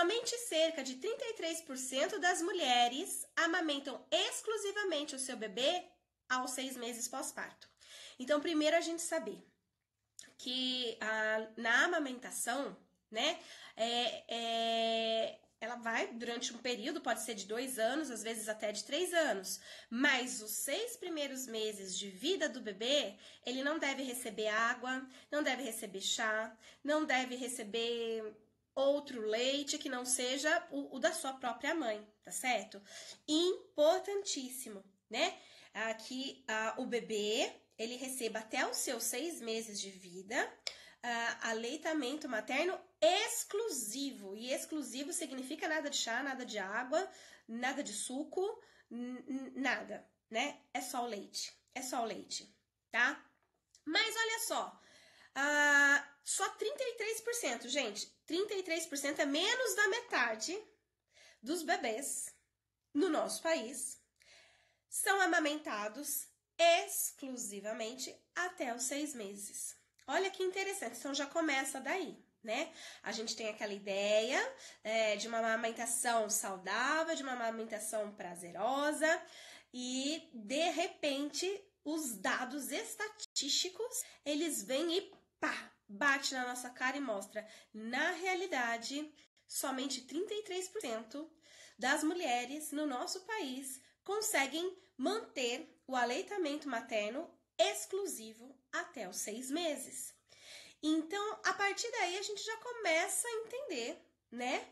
Somente cerca de 33% das mulheres amamentam exclusivamente o seu bebê aos seis meses pós-parto. Então, primeiro a gente saber que a, ah, na amamentação, né, é, é, ela vai durante um período, pode ser de dois anos, às vezes até de três anos, mas os seis primeiros meses de vida do bebê, ele não deve receber água, não deve receber chá, não deve receber outro leite que não seja o, o da sua própria mãe, tá certo? Importantíssimo, né? Ah, que ah, o bebê ele receba até os seus seis meses de vida ah, aleitamento materno exclusivo. E exclusivo significa nada de chá, nada de água, nada de suco, nada, né? É só o leite. É só o leite, tá? Mas olha só, ah, só 33%, gente. 33% é menos da metade dos bebês no nosso país são amamentados exclusivamente até os seis meses. Olha que interessante, então já começa daí, né? A gente tem aquela ideia é, de uma amamentação saudável, de uma amamentação prazerosa, e de repente os dados estatísticos eles vêm e pá, bate na nossa cara e mostra, na realidade, somente 33% das mulheres no nosso país conseguem manter o aleitamento materno exclusivo até os seis meses. Então, a partir daí, a gente já começa a entender, né?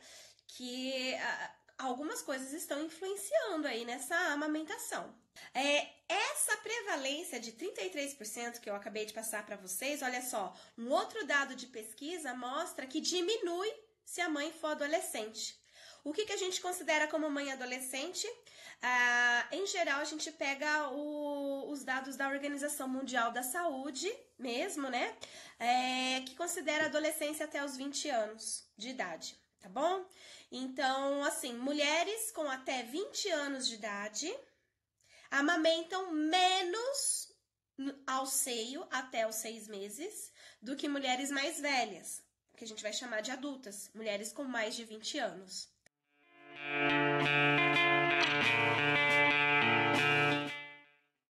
Que ah, algumas coisas estão influenciando aí nessa amamentação. É, essa prevalência de 33% que eu acabei de passar para vocês, olha só, um outro dado de pesquisa mostra que diminui se a mãe for adolescente. O que, que a gente considera como mãe adolescente? Ah, em geral, a gente pega o, os dados da Organização Mundial da Saúde, mesmo, né? É, que considera adolescência até os 20 anos de idade tá bom? Então, assim, mulheres com até 20 anos de idade amamentam menos ao seio até os seis meses do que mulheres mais velhas, que a gente vai chamar de adultas, mulheres com mais de 20 anos.